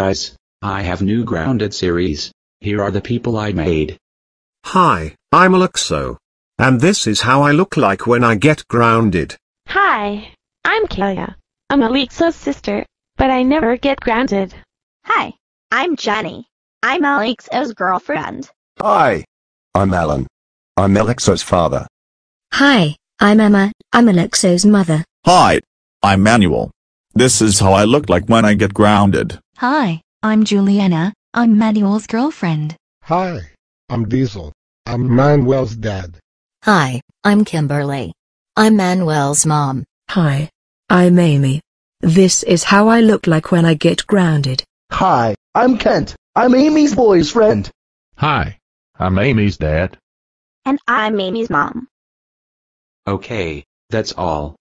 guys, I have new grounded series. Here are the people I made. Hi, I'm Alexo. And this is how I look like when I get grounded. Hi, I'm Kaya. I'm Alexo's sister, but I never get grounded. Hi, I'm Jenny. I'm Alexo's girlfriend. Hi, I'm Alan. I'm Alexo's father. Hi, I'm Emma. I'm Alexo's mother. Hi, I'm Manuel. This is how I look like when I get grounded. Hi, I'm Juliana, I'm Manuel's girlfriend. Hi, I'm Diesel. I'm Manuel's dad. Hi, I'm Kimberly. I'm Manuel's mom. Hi, I'm Amy. This is how I look like when I get grounded. Hi, I'm Kent. I'm Amy's boyfriend. Hi, I'm Amy's dad. And I'm Amy's mom. Okay, that's all.